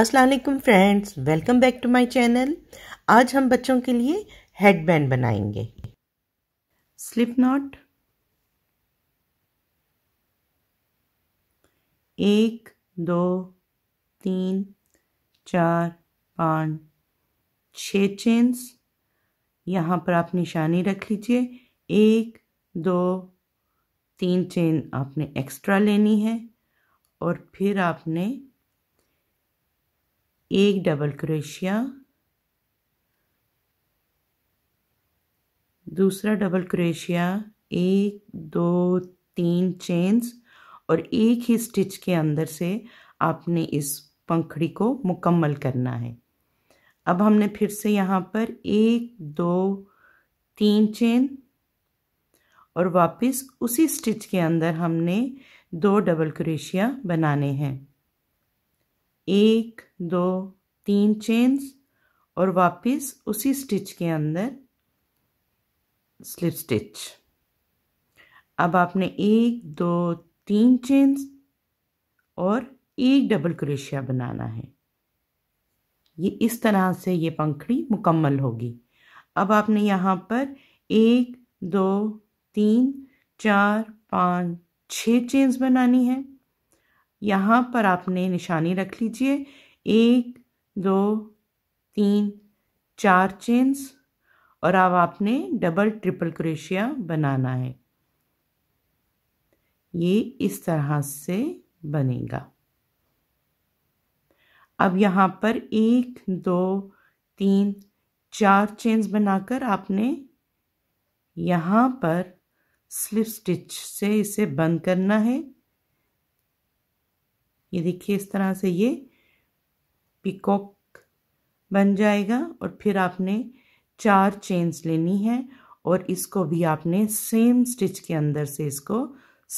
असलकम friends welcome back to my channel आज हम बच्चों के लिए हेड बैंड बनाएंगे स्लिप नॉट एक दो तीन चार पाँच छ चेन्स यहाँ पर आप निशानी रख लीजिए एक दो तीन चेन आपने एक्स्ट्रा लेनी है और फिर आपने एक डबल क्रोशिया दूसरा डबल क्रोशिया एक दो तीन चेन्स और एक ही स्टिच के अंदर से आपने इस पंखड़ी को मुकम्मल करना है अब हमने फिर से यहाँ पर एक दो तीन चेन और वापस उसी स्टिच के अंदर हमने दो डबल क्रोशिया बनाने हैं एक दो तीन चेन्स और वापस उसी स्टिच के अंदर स्लिप स्टिच अब आपने एक दो तीन चेन्स और एक डबल क्रोशिया बनाना है ये इस तरह से ये पंखड़ी मुकम्मल होगी अब आपने यहाँ पर एक दो तीन चार पाँच छः चेन्स बनानी है यहाँ पर आपने निशानी रख लीजिए एक दो तीन चार चेन्स और अब आपने डबल ट्रिपल क्रोशिया बनाना है ये इस तरह से बनेगा अब यहाँ पर एक दो तीन चार चेन्स बनाकर आपने यहाँ पर स्लिप स्टिच से इसे बंद करना है ये देखिए इस तरह से ये पिकॉक बन जाएगा और फिर आपने चार चेन्स लेनी है और इसको भी आपने सेम स्टिच के अंदर से इसको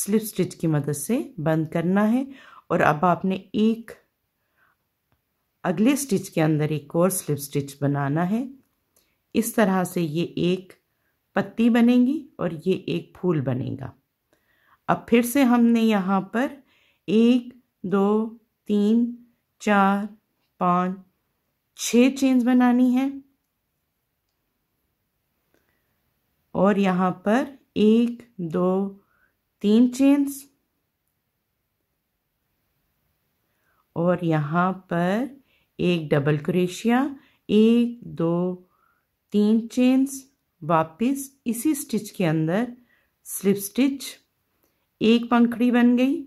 स्लिप स्टिच की मदद से बंद करना है और अब आपने एक अगले स्टिच के अंदर एक और स्लिप स्टिच बनाना है इस तरह से ये एक पत्ती बनेगी और ये एक फूल बनेगा अब फिर से हमने यहाँ पर एक दो तीन चार पाँच छ चेन्स बनानी है और यहाँ पर एक दो तीन चेन्स और यहाँ पर एक डबल क्रेशिया एक दो तीन चेन्स वापस इसी स्टिच के अंदर स्लिप स्टिच एक पंखड़ी बन गई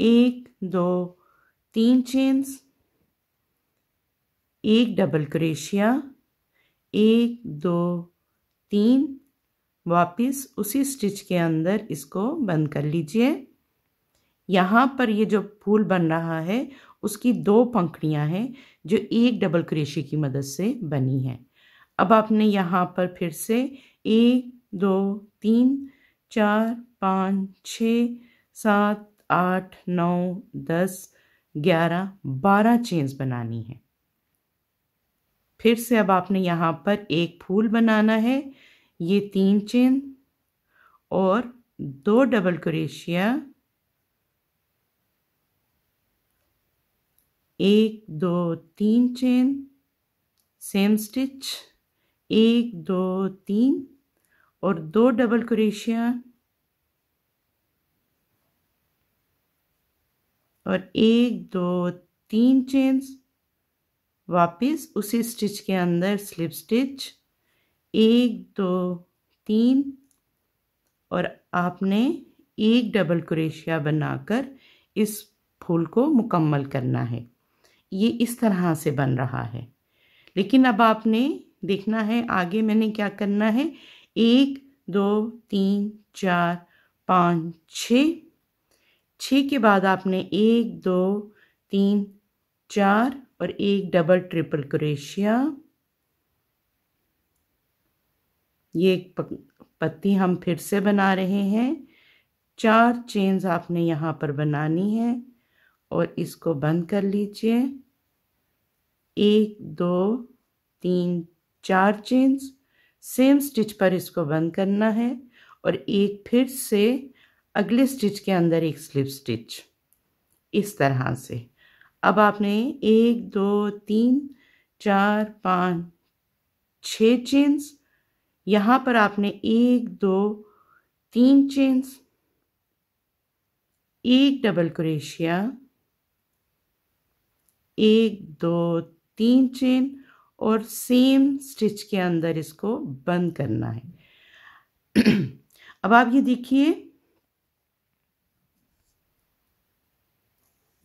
एक दो तीन चेन्स एक डबल क्रेशिया एक दो तीन वापस उसी स्टिच के अंदर इसको बंद कर लीजिए यहाँ पर ये जो फूल बन रहा है उसकी दो पंखड़ियाँ हैं जो एक डबल क्रेशे की मदद से बनी हैं अब आपने यहाँ पर फिर से एक दो तीन चार पाँच छ सात आठ नौ दस ग्यारह बारह चेन्स बनानी है फिर से अब आपने यहाँ पर एक फूल बनाना है ये तीन चेन और दो डबल क्रेशिया एक दो तीन चेन सेम स्टिच एक दो तीन और दो डबल क्रेशिया और एक दो तीन चेन्स वापस उसी स्टिच के अंदर स्लिप स्टिच एक दो तीन और आपने एक डबल क्रेशिया बनाकर इस फूल को मुकम्मल करना है ये इस तरह से बन रहा है लेकिन अब आपने देखना है आगे मैंने क्या करना है एक दो तीन चार पाँच छः छः के बाद आपने एक दो तीन चार और एक डबल ट्रिपल क्रेशिया ये एक पत्ती हम फिर से बना रहे हैं चार चेन्स आपने यहाँ पर बनानी है और इसको बंद कर लीजिए एक दो तीन चार चेन्स सेम स्टिच पर इसको बंद करना है और एक फिर से अगले स्टिच के अंदर एक स्लिप स्टिच इस तरह से अब आपने एक दो तीन चार पाँच छः चेन्स यहाँ पर आपने एक दो तीन चेन्स एक डबल क्रेशिया एक दो तीन चेन और सेम स्टिच के अंदर इसको बंद करना है अब आप ये देखिए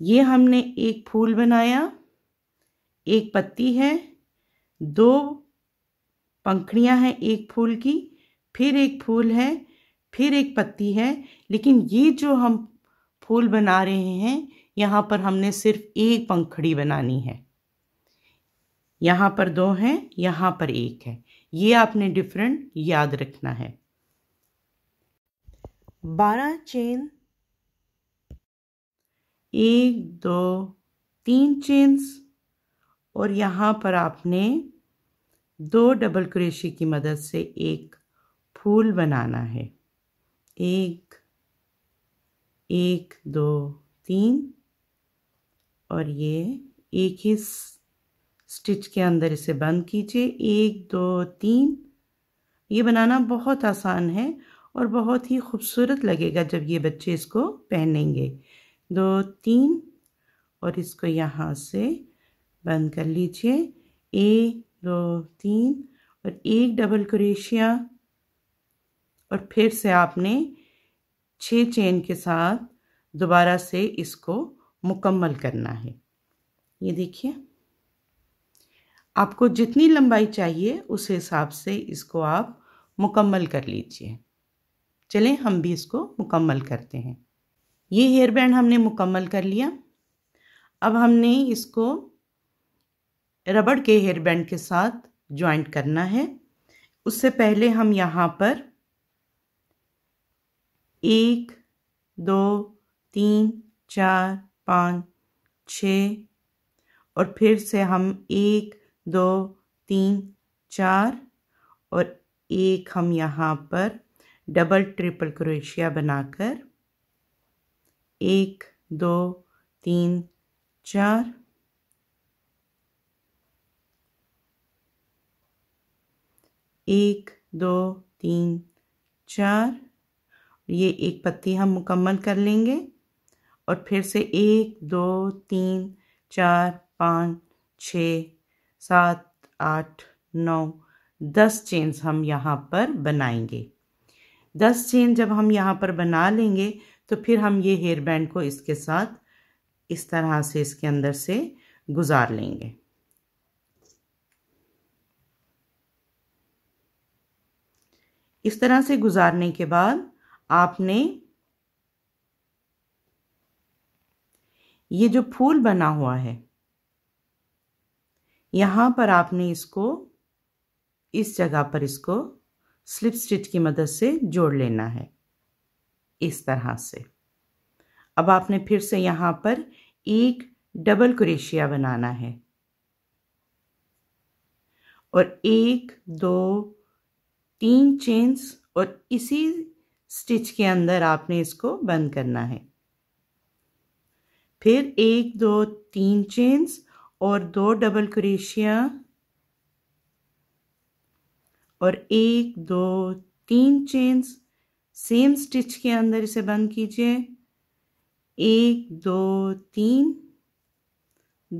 ये हमने एक फूल बनाया एक पत्ती है दो पंखड़ियाँ हैं एक फूल की फिर एक फूल है फिर एक पत्ती है लेकिन ये जो हम फूल बना रहे हैं यहाँ पर हमने सिर्फ एक पंखड़ी बनानी है यहाँ पर दो हैं यहाँ पर एक है ये आपने डिफरेंट याद रखना है बारह चेन एक दो तीन चेन्स और यहाँ पर आपने दो डबल क्रेशे की मदद से एक फूल बनाना है एक एक दो तीन और ये एक ही स्टिच के अंदर इसे बंद कीजिए एक दो तीन ये बनाना बहुत आसान है और बहुत ही खूबसूरत लगेगा जब ये बच्चे इसको पहनेंगे दो तीन और इसको यहाँ से बंद कर लीजिए एक दो तीन और एक डबल क्रेशिया और फिर से आपने छः चेन के साथ दोबारा से इसको मुकम्मल करना है ये देखिए आपको जितनी लंबाई चाहिए उस हिसाब से इसको आप मुकम्मल कर लीजिए चलें हम भी इसको मुकम्मल करते हैं ये हेयर बैंड हमने मुकम्मल कर लिया अब हमने इसको रबड़ के हेयर बैंड के साथ ज्वाइंट करना है उससे पहले हम यहाँ पर एक दो तीन चार पाँच छ और फिर से हम एक दो तीन चार और एक हम यहाँ पर डबल ट्रिपल क्रोशिया बनाकर एक दो तीन चार एक दो तीन चार ये एक पत्ती हम मुकम्मल कर लेंगे और फिर से एक दो तीन चार पाँच छ सात आठ नौ दस चेन्स हम यहाँ पर बनाएंगे दस चेन जब हम यहाँ पर बना लेंगे तो फिर हम ये हेयर बैंड को इसके साथ इस तरह से इसके अंदर से गुजार लेंगे इस तरह से गुजारने के बाद आपने ये जो फूल बना हुआ है यहां पर आपने इसको इस जगह पर इसको स्लिप स्टिच की मदद से जोड़ लेना है इस तरह से अब आपने फिर से यहाँ पर एक डबल क्रेशिया बनाना है और एक दो तीन चेन्स और इसी स्टिच के अंदर आपने इसको बंद करना है फिर एक दो तीन चेन्स और दो डबल क्रेशिया और एक दो तीन चेन्स सेम स्टिच के अंदर इसे बंद कीजिए एक दो तीन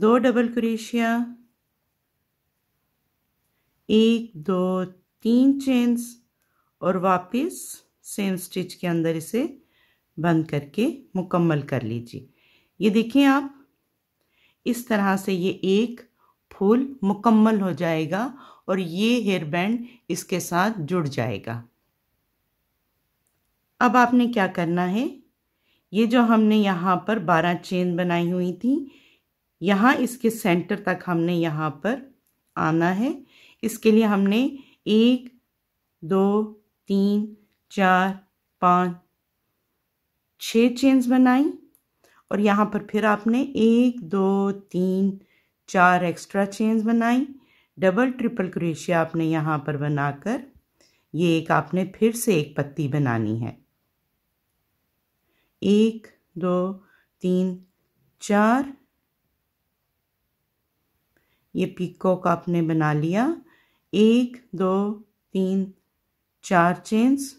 दो डबल क्रेशिया एक दो तीन चेन्स और वापस सेम स्टिच के अंदर इसे बंद करके मुकम्मल कर लीजिए ये देखें आप इस तरह से ये एक फूल मुकम्मल हो जाएगा और ये हेयर बैंड इसके साथ जुड़ जाएगा अब आपने क्या करना है ये जो हमने यहाँ पर बारह चेन बनाई हुई थी यहाँ इसके सेंटर तक हमने यहाँ पर आना है इसके लिए हमने एक दो तीन चार पाँच छः चेन्स बनाई और यहाँ पर फिर आपने एक दो तीन चार एक्स्ट्रा चेन्स बनाई डबल ट्रिपल क्रेशिया आपने यहाँ पर बनाकर ये एक आपने फिर से एक पत्ती बनानी है एक दो तीन चार ये पिकॉक आपने बना लिया एक दो तीन चार चेन्स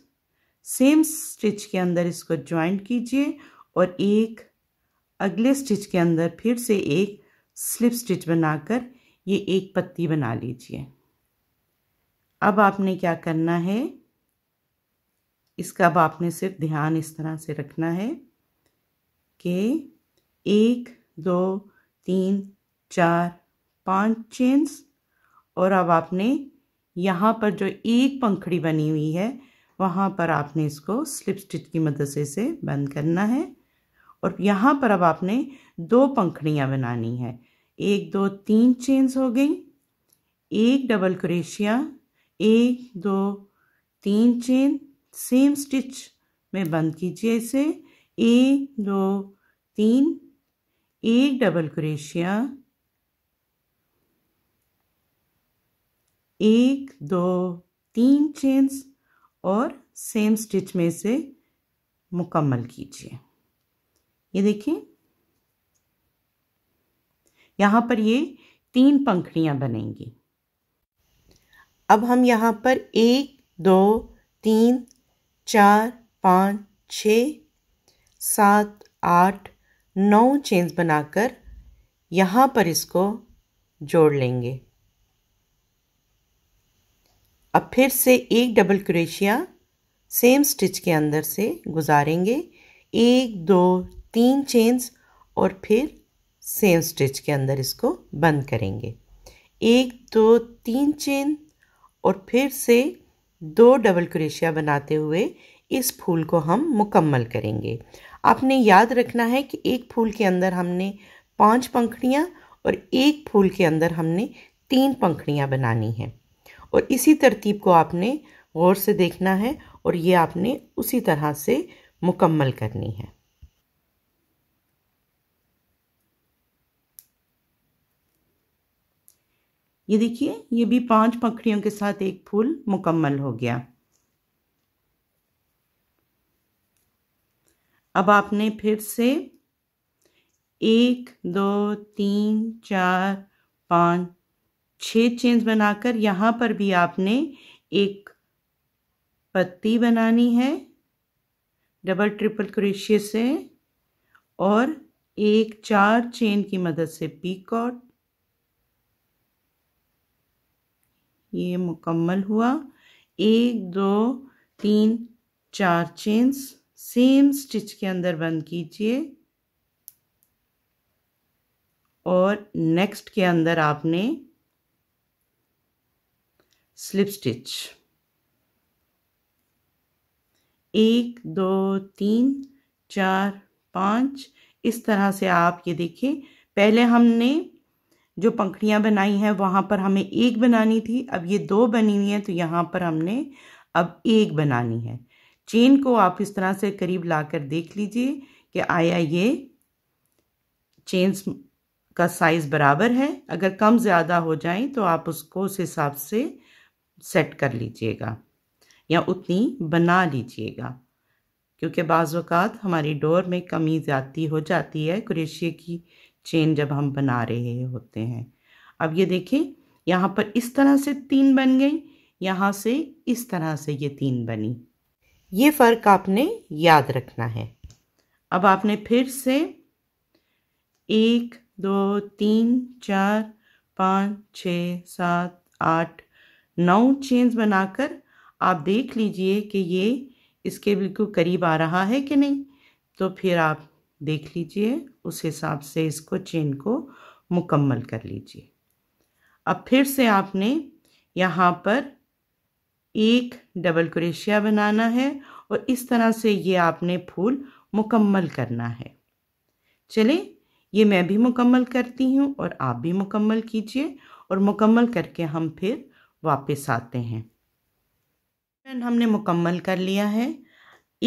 सेम स्टिच के अंदर इसको ज्वाइंट कीजिए और एक अगले स्टिच के अंदर फिर से एक स्लिप स्टिच बनाकर ये एक पत्ती बना लीजिए अब आपने क्या करना है इसका अब आपने सिर्फ ध्यान इस तरह से रखना है कि एक दो तीन चार पांच चेन्स और अब आपने यहाँ पर जो एक पंखड़ी बनी हुई है वहाँ पर आपने इसको स्लिप स्टिच की मदद से इसे बंद करना है और यहाँ पर अब आपने दो पंखड़ियाँ बनानी है एक दो तीन चेन्स हो गई एक डबल क्रेशिया एक दो तीन चेन सेम स्टिच में बंद कीजिए इसे एक दो तीन एक डबल क्रेशिया एक दो तीन चेन्स और सेम स्टिच में से मुकम्मल कीजिए ये देखिए यहाँ पर ये तीन पंखड़ियाँ बनेंगी अब हम यहाँ पर एक दो तीन चार पाँच छ सात आठ नौ चेन्स बनाकर यहाँ पर इसको जोड़ लेंगे अब फिर से एक डबल क्रेशिया सेम स्टिच के अंदर से गुजारेंगे एक दो तीन चेन्स और फिर सेम स्टिच के अंदर इसको बंद करेंगे एक दो तीन चेन और फिर से दो डबल क्रेशिया बनाते हुए इस फूल को हम मुकम्मल करेंगे आपने याद रखना है कि एक फूल के अंदर हमने पांच पंखड़ियाँ और एक फूल के अंदर हमने तीन पंखड़ियाँ बनानी हैं और इसी तरतीब को आपने गौर से देखना है और ये आपने उसी तरह से मुकम्मल करनी है ये देखिए ये भी पांच पंखड़ियों के साथ एक फूल मुकम्मल हो गया अब आपने फिर से एक दो तीन चार पाँच छः चेन्स बनाकर यहाँ पर भी आपने एक पत्ती बनानी है डबल ट्रिपल क्रेशिये से और एक चार चेन की मदद से पीकॉट ये मुकम्मल हुआ एक दो तीन चार चेन्स सेम स्टिच के अंदर बंद कीजिए और नेक्स्ट के अंदर आपने स्लिप स्टिच एक दो तीन चार पाँच इस तरह से आप ये देखिए पहले हमने जो पंखड़ियाँ बनाई हैं वहाँ पर हमें एक बनानी थी अब ये दो बनी हुई हैं तो यहाँ पर हमने अब एक बनानी है चेन को आप इस तरह से करीब लाकर देख लीजिए कि आया ये चेन का साइज़ बराबर है अगर कम ज़्यादा हो जाए तो आप उसको उस हिसाब से सेट कर लीजिएगा या उतनी बना लीजिएगा क्योंकि बाज़ात हमारी डोर में कमी ज्यादा हो जाती है क्रेशिए की चेन जब हम बना रहे होते हैं अब ये देखिए यहाँ पर इस तरह से तीन बन गई यहाँ से इस तरह से ये तीन बनी ये फ़र्क आपने याद रखना है अब आपने फिर से एक दो तीन चार पाँच छ सात आठ नौ चेन्स बनाकर आप देख लीजिए कि ये इसके बिल्कुल करीब आ रहा है कि नहीं तो फिर आप देख लीजिए उस हिसाब से इसको चेन को मुकम्मल कर लीजिए अब फिर से आपने यहाँ पर एक डबल क्रेशिया बनाना है और इस तरह से ये आपने फूल मुकम्मल करना है चले ये मैं भी मुकम्मल करती हूँ और आप भी मुकम्मल कीजिए और मुकम्मल करके हम फिर वापस आते हैं हमने मुकम्मल कर लिया है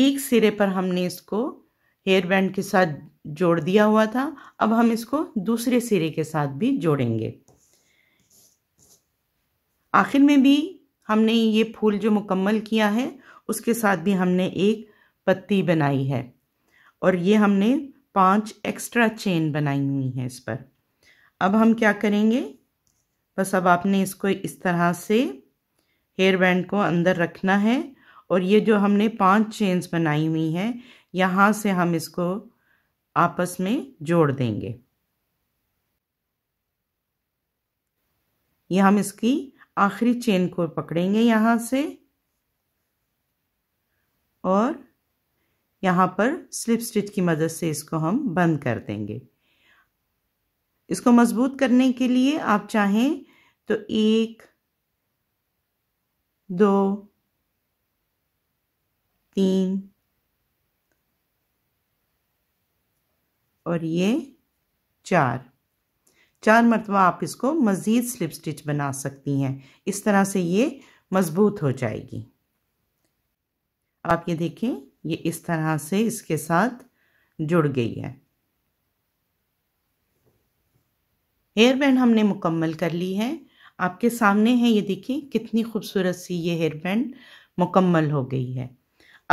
एक सिरे पर हमने इसको हेयर बैंड के साथ जोड़ दिया हुआ था अब हम इसको दूसरे सिरे के साथ भी जोड़ेंगे आखिर में भी हमने ये फूल जो मुकम्मल किया है उसके साथ भी हमने एक पत्ती बनाई है और ये हमने पांच एक्स्ट्रा चेन बनाई हुई है इस पर अब हम क्या करेंगे बस अब आपने इसको इस तरह से हेयर बैंड को अंदर रखना है और ये जो हमने पांच चेन्स बनाई हुई हैं यहाँ से हम इसको आपस में जोड़ देंगे ये हम इसकी आखिरी चेन को पकड़ेंगे यहाँ से और यहाँ पर स्लिप स्टिच की मदद से इसको हम बंद कर देंगे इसको मजबूत करने के लिए आप चाहें तो एक दो तीन और ये चार चार मरतबा आप इसको मज़ीद स्लिप स्टिच बना सकती हैं इस तरह से ये मज़बूत हो जाएगी आप ये देखें ये इस तरह से इसके साथ जुड़ गई है हेयर बैंड हमने मुकम्मल कर ली है आपके सामने है ये देखिए कितनी खूबसूरत सी ये हेयर बैंड मुकम्मल हो गई है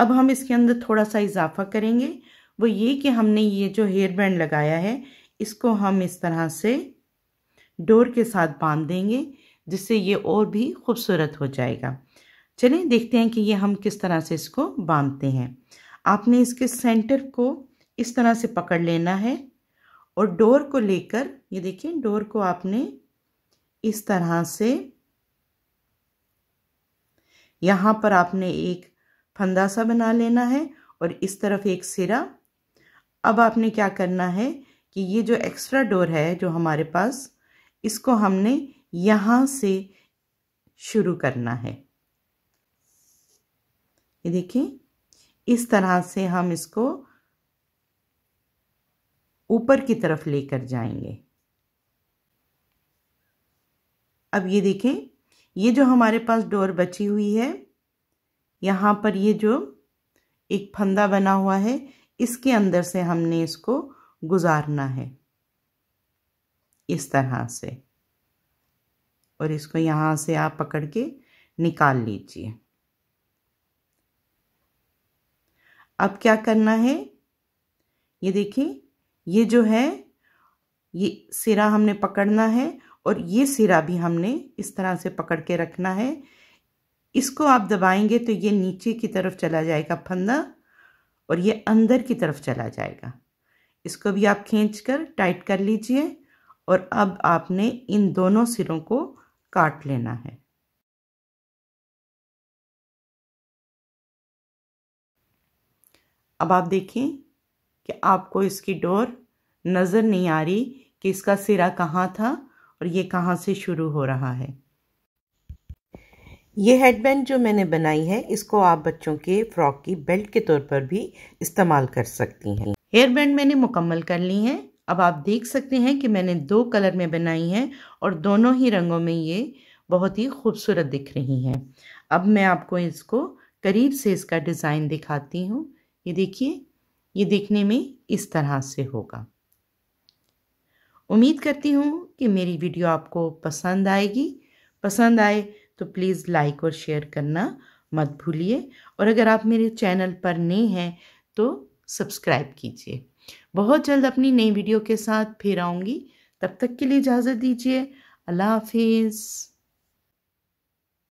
अब हम इसके अंदर थोड़ा सा इजाफा करेंगे वो ये कि हमने ये जो हेयर बैंड लगाया है इसको हम इस तरह से डोर के साथ बांध देंगे जिससे ये और भी खूबसूरत हो जाएगा चलिए देखते हैं कि ये हम किस तरह से इसको बांधते हैं आपने इसके सेंटर को इस तरह से पकड़ लेना है और डोर को लेकर ये देखिए डोर को आपने इस तरह से यहाँ पर आपने एक फंदा सा बना लेना है और इस तरफ एक सिरा अब आपने क्या करना है कि ये जो एक्स्ट्रा डोर है जो हमारे पास इसको हमने यहाँ से शुरू करना है ये देखिए इस तरह से हम इसको ऊपर की तरफ लेकर जाएंगे अब ये देखें ये जो हमारे पास डोर बची हुई है यहाँ पर ये जो एक फंदा बना हुआ है इसके अंदर से हमने इसको गुजारना है इस तरह से और इसको यहाँ से आप पकड़ के निकाल लीजिए अब क्या करना है ये देखिए ये जो है ये सिरा हमने पकड़ना है और ये सिरा भी हमने इस तरह से पकड़ के रखना है इसको आप दबाएंगे तो ये नीचे की तरफ चला जाएगा फंदा और ये अंदर की तरफ चला जाएगा इसको भी आप खींच कर टाइट कर लीजिए और अब आपने इन दोनों सिरों को काट लेना है अब आप देखें कि आपको इसकी डोर नज़र नहीं आ रही कि इसका सिरा कहाँ था और ये कहाँ से शुरू हो रहा है ये हेडबैंड जो मैंने बनाई है इसको आप बच्चों के फ्रॉक की बेल्ट के तौर पर भी इस्तेमाल कर सकती हैं हेयर बैंड मैंने मुकम्मल कर ली है अब आप देख सकते हैं कि मैंने दो कलर में बनाई हैं और दोनों ही रंगों में ये बहुत ही खूबसूरत दिख रही हैं अब मैं आपको इसको करीब से इसका डिज़ाइन दिखाती हूँ ये देखिए ये देखने में इस तरह से होगा उम्मीद करती हूँ कि मेरी वीडियो आपको पसंद आएगी पसंद आए तो प्लीज़ लाइक और शेयर करना मत भूलिए और अगर आप मेरे चैनल पर नए हैं तो सब्सक्राइब कीजिए बहुत जल्द अपनी नई वीडियो के साथ फिर आऊँगी तब तक के लिए इजाज़त दीजिए अल्लाह हाफिज़